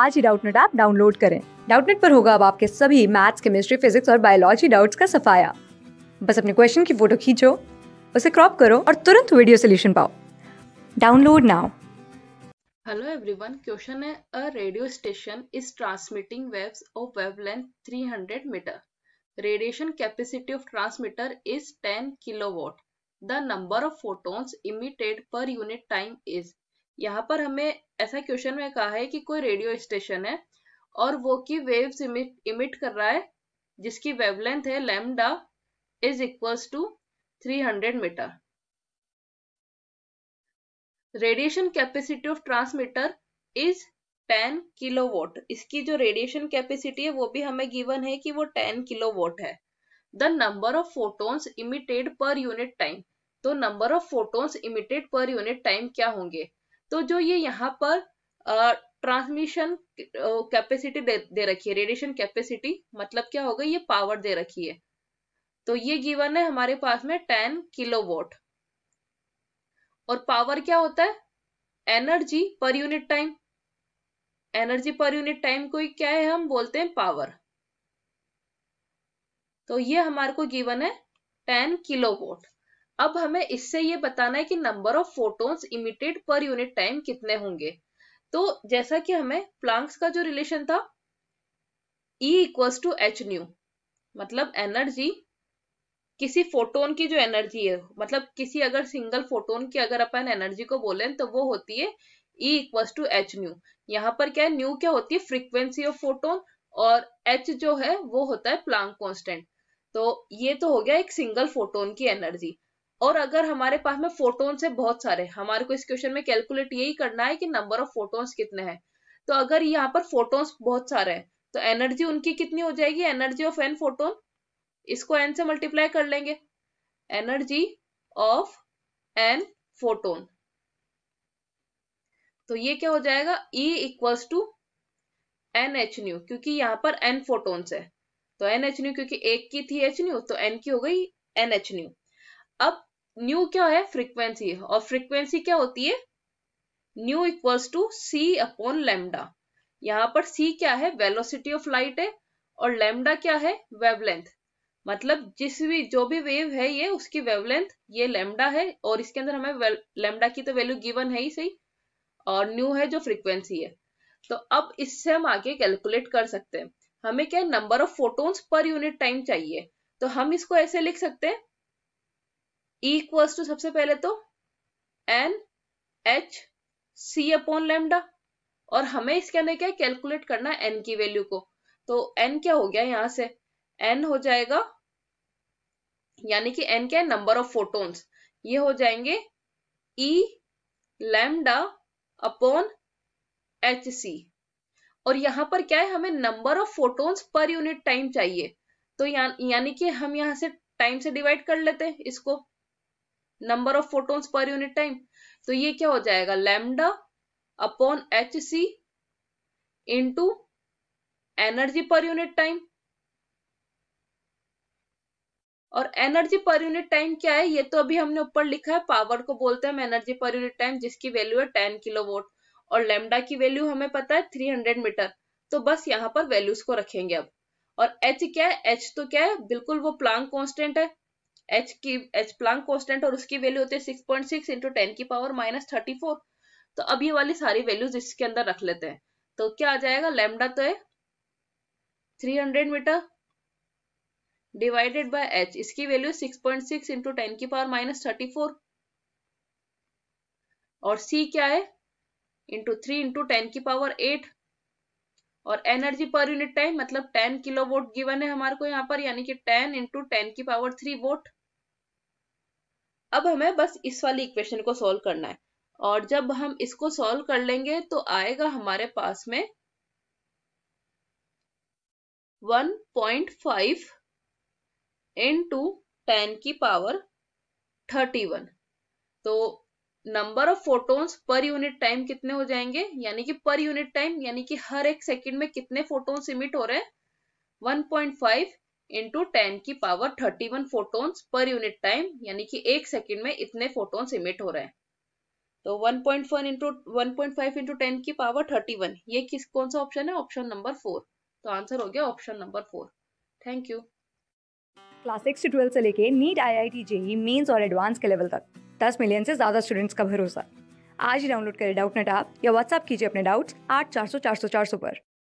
आज ही Doubtnut app download करें डाउटनेट पर होगा अब आपके सभी मैथ्स केमिस्ट्री फिजिक्स और बायोलॉजी डाउट्स का सफाया बस अपने क्वेश्चन की फोटो खींचो उसे क्रॉप करो और तुरंत वीडियो सोल्यूशन पाओ download now hello everyone question है a radio station is transmitting waves of wavelength 300 metre radiation capacity of transmitter is 10 kilowatt the number of photons emitted per unit time is यहाँ पर हमें ऐसा question में कहा है कि कोई रेडियो स्टेशन है और वो की वेव्स इमिट, इमिट कर रहा है जिसकी वेवलेंथ है lambda is equals to 300 metre radiation capacity of transmitter is 10 watt इसकी जो रेडिएशन कैपेसिटी है वो भी हमें गिवन है कि वो 10 वोट है the number of photons emitted per unit time तो number of photons emitted per unit time क्या होंगे तो जो ये यहाँ पर ट्रांसमिशन कैपेसिटी दे, दे रखी है रेडिएशन कैपेसिटी मतलब क्या होगा ये पावर दे रखी है तो ये गिवन है हमारे पास में टेन किलो वोट और पावर क्या होता है energy per unit time energy per unit time को क्या है हम बोलते हैं पावर तो ये हमारे को गिवन है टेन किलो वोट अब हमें इससे ये बताना है कि number of photons emitted per unit time कितने होंगे तो जैसा कि हमें प्लांक्स का जो रिलेशन था E equals to H nu मतलब एनर्जी किसी फोटोन की जो एनर्जी है मतलब किसी अगर सिंगल फोटोन की अगर अपन एनर्जी को बोले तो वो होती है E equals to H nu यहाँ पर क्या है न्यू क्या होती है फ्रीक्वेंसी ऑफ फोटोन और एच जो है वो होता है प्लांक कॉन्स्टेंट तो ये तो हो गया एक सिंगल फोटोन की एनर्जी और अगर हमारे पास में फोटोन्स है बहुत सारे हमारे को इस क्वेश्चन में कैलकुलेट यही करना है कि नंबर ऑफ फोटोन्स कितने हैं तो अगर यहाँ पर फोटोन्स बहुत सारे हैं तो एनर्जी उनकी कितनी हो जाएगी एनर्जी ऑफ एन फोटोन इसको एन से मल्टीप्लाई कर लेंगे एनर्जी ऑफ एन फोटोन तो ये क्या हो जाएगा E equals to N H nu क्योंकि यहाँ पर एन फोटोन्स है तो एन एच न्यू क्योंकि एक की थी एच न्यू तो एन की हो गई एन एच न्यू अब न्यू क्या है फ्रीक्वेंसी और फ्रीक्वेंसी क्या होती है nu equals to C upon lambda यहाँ पर सी क्या है वेलोसिटी ऑफ लाइट है और लेमडा क्या है वेवलेंथ मतलब जिस भी जो भी वेव है ये उसकी वेवलेंथ ये लेमडा है और इसके अंदर हमें लेमडा की तो वैल्यू गिवन है ही सही और न्यू है जो फ्रीक्वेंसी है तो अब इससे हम आगे कैलकुलेट कर सकते हैं हमें क्या number of photons per unit time चाहिए तो हम इसको ऐसे लिख सकते हैं इक्वल्स टू सबसे पहले तो N H C upon lambda और हमें इसके अंदर क्या कैलकुलेट करना है एन की वैल्यू को तो एन क्या हो गया यहां से एन हो जाएगा यानी कि एन क्या है नंबर ऑफ फोटोन्स ये हो जाएंगे E lambda upon H C और यहां पर क्या है हमें number of photons per unit time चाहिए तो या, यानी कि हम यहां से टाइम से डिवाइड कर लेते हैं इसको number of photons per unit time तो ये क्या हो जाएगा lambda upon H C into energy per unit time और एनर्जी पर यूनिट टाइम क्या है ये तो अभी हमने ऊपर लिखा है पावर को बोलते हैं हम एनर्जी पर यूनिट टाइम जिसकी वैल्यू है टेन किलो वोट और लेमडा की वैल्यू हमें पता है थ्री हंड्रेड मीटर तो बस यहाँ पर वैल्यूज को रखेंगे अब और एच क्या है एच तो क्या है बिल्कुल वो प्लांग कॉन्स्टेंट है एच की एच प्लांग कॉन्स्टेंट और उसकी वैल्यू होती है six point six into ten की पावर माइनस थर्टी फोर तो अब ये वाली सारी वैल्यूज इसके अंदर रख लेते हैं तो क्या आ जाएगा लेमडा तो है three hundred metre divided by H इसकी value six point six into ten की पावर माइनस थर्टी फोर और सी क्या है इंटू थ्री इंटू टेन की पावर एट और एनर्जी पर यूनिट टाइम मतलब 10 किलो वोट गिवन है हमारे को यहाँ पर यानी कि 10 इंटू टेन की पावर थ्री वोट अब हमें बस इस वाली इक्वेशन को सॉल्व करना है और जब हम इसको सॉल्व कर लेंगे तो आएगा हमारे पास में 1.5 पॉइंट फाइव इंटू टेन की पावर 31 तो number of photons per unit time कितने हो जाएंगे यानी कि पर यूनिट टाइम यानी कि हर एक सेकंड में कितने फोटोन्स इमिट हो रहे हैं 1.5 इंटू टेन की power thirty one photo per unit time यानी कि एक सेकेंड में इतने फोटोन्स इमिट हो रहे हैं तो 1.1 point into one point five into ten की पावर थर्टी वन ये किस कौन सा ऑप्शन है ऑप्शन नंबर फोर तो आंसर हो गया option number four thank you class six से ट्वेल्थ से लेके NEET I I T JEE mains और एडवांस के लेवल तक दस मिलियन से ज्यादा स्टूडेंट्स का भरोसा आज ही डाउनलोड करें डाउट नेट आप या व्हाट्सअप कीजिए अपने डाउट्स आठ चार सौ चार सौ चार सौ पर